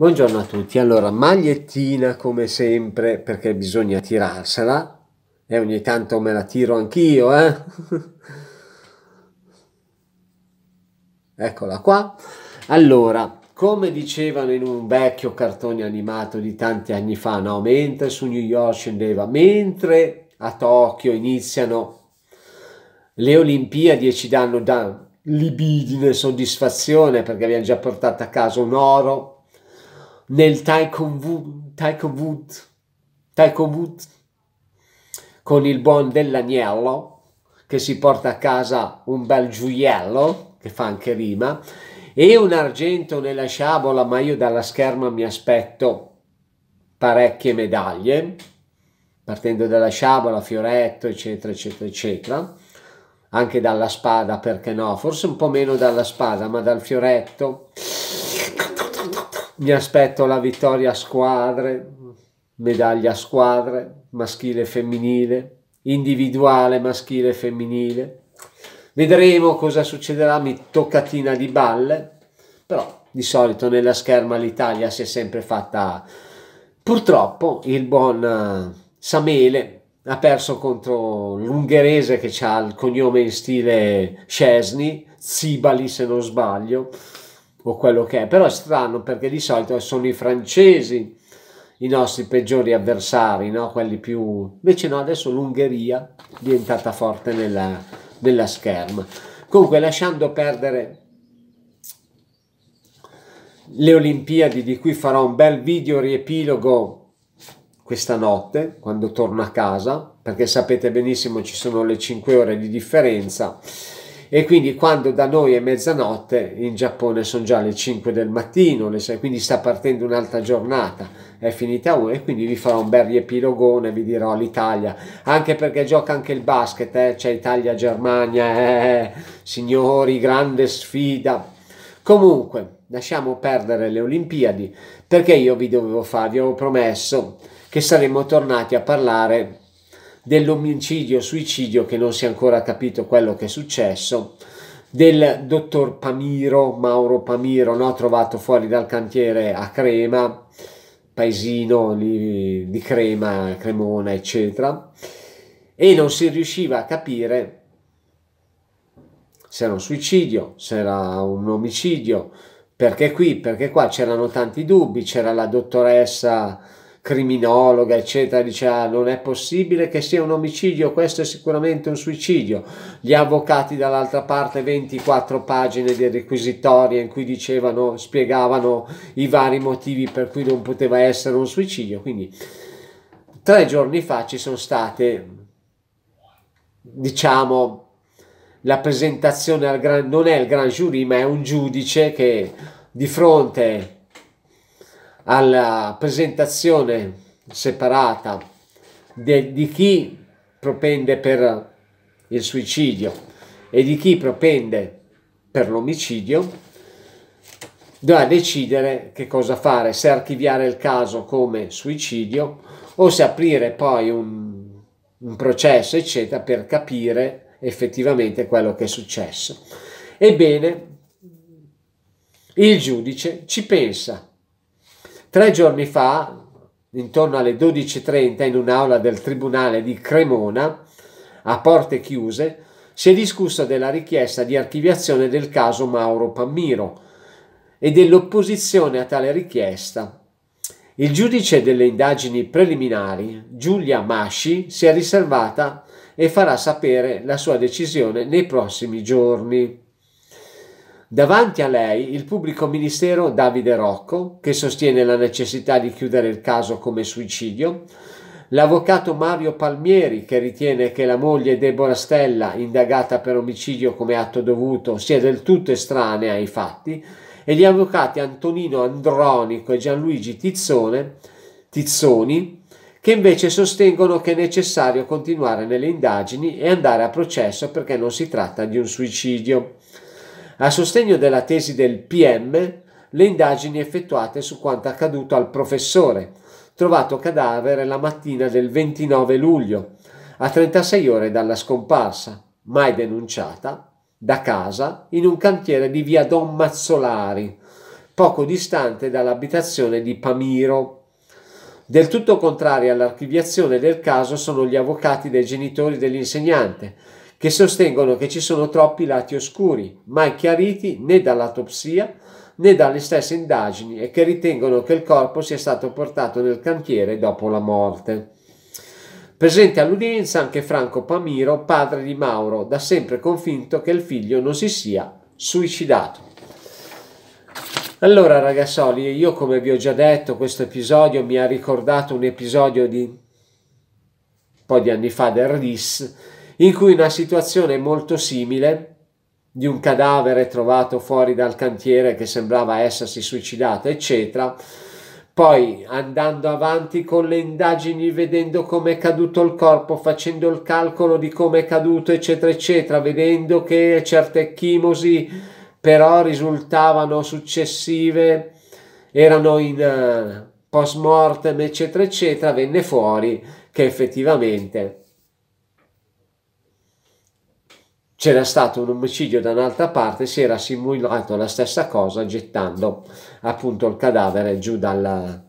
Buongiorno a tutti, allora magliettina come sempre perché bisogna tirarsela e ogni tanto me la tiro anch'io eh? eccola qua allora come dicevano in un vecchio cartone animato di tanti anni fa no? mentre su New York scendeva mentre a Tokyo iniziano le Olimpiadi e ci danno da libidine soddisfazione perché abbiamo già portato a casa un oro nel Taiko Wood, Taiko Wood con il buon dell'agnello che si porta a casa un bel gioiello che fa anche rima e un argento nella sciabola ma io dalla scherma mi aspetto parecchie medaglie partendo dalla sciabola, fioretto eccetera eccetera eccetera anche dalla spada perché no forse un po' meno dalla spada ma dal fioretto mi aspetto la vittoria a squadre, medaglia a squadre, maschile e femminile, individuale maschile e femminile. Vedremo cosa succederà, mi toccatina di balle, però di solito nella scherma l'Italia si è sempre fatta... Purtroppo il buon eh, Samele ha perso contro l'ungherese che ha il cognome in stile Scesni, Zibali se non sbaglio, o quello che è, però è strano perché di solito sono i francesi i nostri peggiori avversari, no? quelli più... Invece no, adesso l'Ungheria è diventata forte nella, nella scherma. Comunque lasciando perdere le Olimpiadi di cui farò un bel video riepilogo questa notte quando torno a casa perché sapete benissimo ci sono le 5 ore di differenza e quindi quando da noi è mezzanotte in Giappone sono già le 5 del mattino, le 6, quindi sta partendo un'altra giornata, è finita una e quindi vi farò un bel riepilogone, vi dirò l'Italia, anche perché gioca anche il basket, eh? c'è Italia-Germania, eh, eh, eh? signori, grande sfida. Comunque, lasciamo perdere le Olimpiadi perché io vi dovevo fare, vi avevo promesso che saremmo tornati a parlare dell'omicidio suicidio che non si è ancora capito quello che è successo del dottor Pamiro Mauro Pamiro no? trovato fuori dal cantiere a Crema paesino lì di Crema Cremona eccetera e non si riusciva a capire se era un suicidio se era un omicidio perché qui perché qua c'erano tanti dubbi c'era la dottoressa criminologa, eccetera, dice ah, non è possibile che sia un omicidio, questo è sicuramente un suicidio. Gli avvocati dall'altra parte 24 pagine di requisitoria in cui dicevano, spiegavano i vari motivi per cui non poteva essere un suicidio. Quindi tre giorni fa ci sono state, diciamo, la presentazione al gran, non è il gran giurì, ma è un giudice che di fronte alla presentazione separata de, di chi propende per il suicidio e di chi propende per l'omicidio, dovrà decidere che cosa fare, se archiviare il caso come suicidio o se aprire poi un, un processo, eccetera, per capire effettivamente quello che è successo. Ebbene, il giudice ci pensa Tre giorni fa, intorno alle 12.30, in un'aula del Tribunale di Cremona, a porte chiuse, si è discusso della richiesta di archiviazione del caso Mauro Pammiro e dell'opposizione a tale richiesta. Il giudice delle indagini preliminari, Giulia Masci, si è riservata e farà sapere la sua decisione nei prossimi giorni. Davanti a lei il pubblico ministero Davide Rocco, che sostiene la necessità di chiudere il caso come suicidio, l'avvocato Mario Palmieri, che ritiene che la moglie Deborah Stella, indagata per omicidio come atto dovuto, sia del tutto estranea ai fatti, e gli avvocati Antonino Andronico e Gianluigi Tizzone, Tizzoni, che invece sostengono che è necessario continuare nelle indagini e andare a processo perché non si tratta di un suicidio a sostegno della tesi del PM le indagini effettuate su quanto accaduto al professore, trovato cadavere la mattina del 29 luglio, a 36 ore dalla scomparsa, mai denunciata, da casa in un cantiere di via Don Mazzolari, poco distante dall'abitazione di Pamiro. Del tutto contrari all'archiviazione del caso sono gli avvocati dei genitori dell'insegnante, che sostengono che ci sono troppi lati oscuri, mai chiariti né dall'autopsia né dalle stesse indagini e che ritengono che il corpo sia stato portato nel cantiere dopo la morte. Presente all'udienza anche Franco Pamiro, padre di Mauro, da sempre convinto che il figlio non si sia suicidato. Allora ragazzoli, io come vi ho già detto, questo episodio mi ha ricordato un episodio di un po' di anni fa del RIS in cui una situazione molto simile di un cadavere trovato fuori dal cantiere che sembrava essersi suicidato, eccetera. Poi andando avanti con le indagini, vedendo come è caduto il corpo, facendo il calcolo di come è caduto, eccetera, eccetera, vedendo che certe chimosi però risultavano successive, erano in eh, post mortem, eccetera, eccetera, venne fuori che effettivamente c'era stato un omicidio da un'altra parte, si era simulato la stessa cosa gettando appunto il cadavere giù dalla...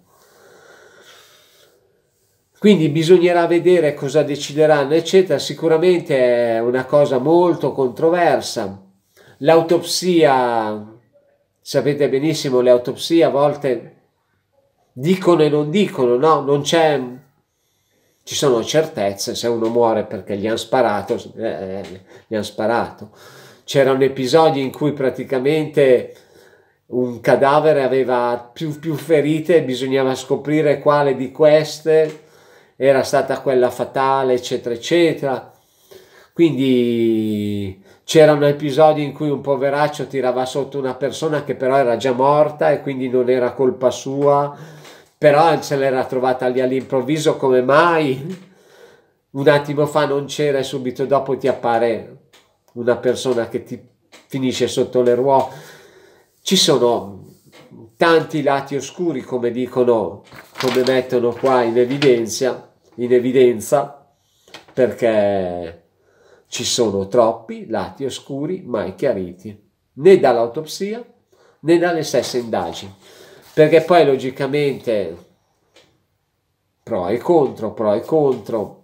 Quindi bisognerà vedere cosa decideranno, eccetera. Sicuramente è una cosa molto controversa. L'autopsia, sapete benissimo, le autopsie a volte dicono e non dicono, no? Non c'è ci sono certezze, se uno muore perché gli hanno sparato, eh, gli hanno sparato. C'era un episodio in cui praticamente un cadavere aveva più, più ferite, bisognava scoprire quale di queste era stata quella fatale, eccetera, eccetera. Quindi c'era un episodio in cui un poveraccio tirava sotto una persona che però era già morta e quindi non era colpa sua però se l'era trovata lì all'improvviso come mai un attimo fa non c'era e subito dopo ti appare una persona che ti finisce sotto le ruote ci sono tanti lati oscuri come dicono come mettono qua in evidenza in evidenza perché ci sono troppi lati oscuri mai chiariti né dall'autopsia né dalle stesse indagini perché poi logicamente pro e contro, pro e contro.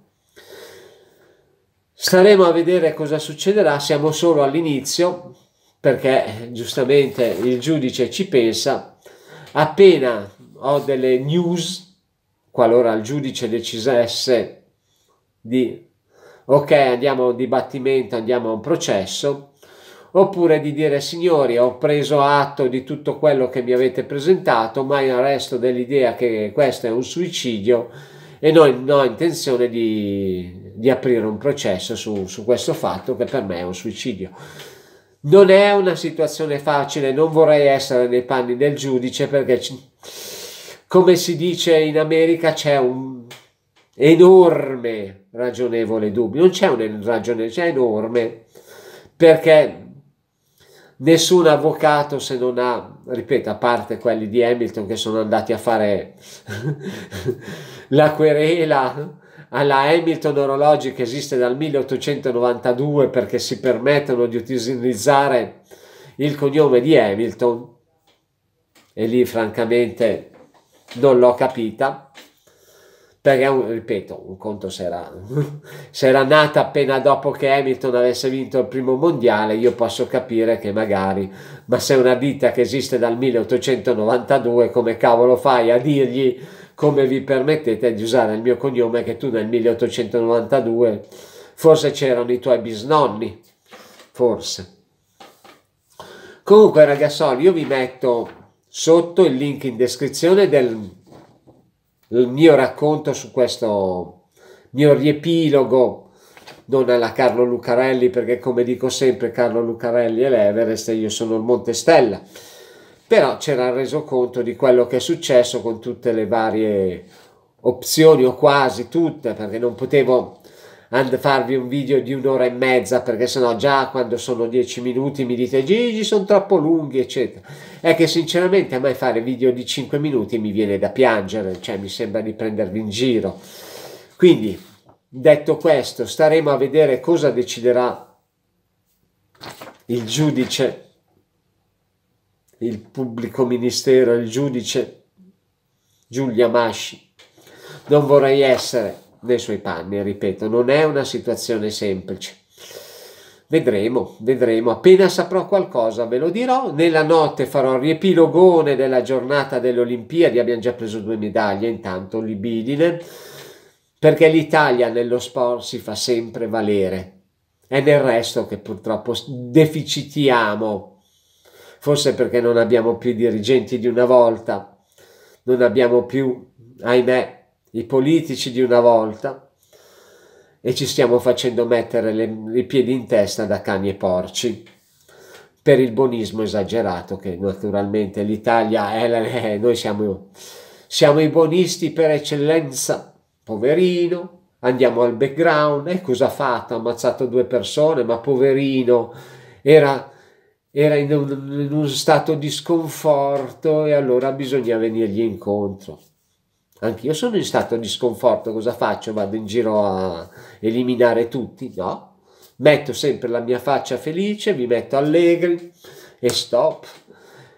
Staremo a vedere cosa succederà, siamo solo all'inizio perché giustamente il giudice ci pensa. Appena ho delle news, qualora il giudice decisesse di ok, andiamo a un dibattimento, andiamo a un processo, oppure di dire signori ho preso atto di tutto quello che mi avete presentato ma io resto dell'idea che questo è un suicidio e non ho intenzione di, di aprire un processo su, su questo fatto che per me è un suicidio. Non è una situazione facile, non vorrei essere nei panni del giudice perché come si dice in America c'è un enorme ragionevole dubbio, non c'è un ragionevole, c'è enorme perché nessun avvocato se non ha, ripeto, a parte quelli di Hamilton che sono andati a fare la querela alla Hamilton Orologi che esiste dal 1892 perché si permettono di utilizzare il cognome di Hamilton e lì francamente non l'ho capita perché, eh, ripeto, un conto se era, se era nata appena dopo che Hamilton avesse vinto il primo mondiale, io posso capire che magari, ma se è una ditta che esiste dal 1892, come cavolo fai a dirgli come vi permettete di usare il mio cognome che tu nel 1892, forse c'erano i tuoi bisnonni, forse. Comunque ragazzoli, io vi metto sotto il link in descrizione del il mio racconto su questo mio riepilogo non alla Carlo Lucarelli perché come dico sempre Carlo Lucarelli è l'Everest e io sono il Montestella però c'era reso conto di quello che è successo con tutte le varie opzioni o quasi tutte perché non potevo a farvi un video di un'ora e mezza perché sennò già quando sono dieci minuti mi dite Gigi sono troppo lunghi eccetera è che sinceramente a me fare video di cinque minuti mi viene da piangere cioè mi sembra di prendervi in giro quindi detto questo staremo a vedere cosa deciderà il giudice il pubblico ministero il giudice Giulia Masci non vorrei essere nei suoi panni, ripeto, non è una situazione semplice. Vedremo, vedremo, appena saprò qualcosa ve lo dirò, nella notte farò il riepilogone della giornata delle Olimpiadi, abbiamo già preso due medaglie intanto, libidine, perché l'Italia nello sport si fa sempre valere, è nel resto che purtroppo deficitiamo, forse perché non abbiamo più i dirigenti di una volta, non abbiamo più, ahimè, i politici di una volta e ci stiamo facendo mettere le, i piedi in testa da cani e porci per il bonismo esagerato che naturalmente l'Italia è, la, eh, noi siamo, siamo i bonisti per eccellenza, poverino, andiamo al background, e eh, cosa ha fatto? Ha ammazzato due persone, ma poverino, era, era in, un, in uno stato di sconforto e allora bisogna venirgli incontro. Anch'io sono in stato di sconforto, cosa faccio? Vado in giro a eliminare tutti? No. Metto sempre la mia faccia felice, mi metto allegri e stop.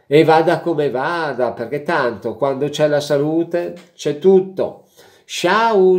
E vada come vada, perché tanto quando c'è la salute c'è tutto. Ciao!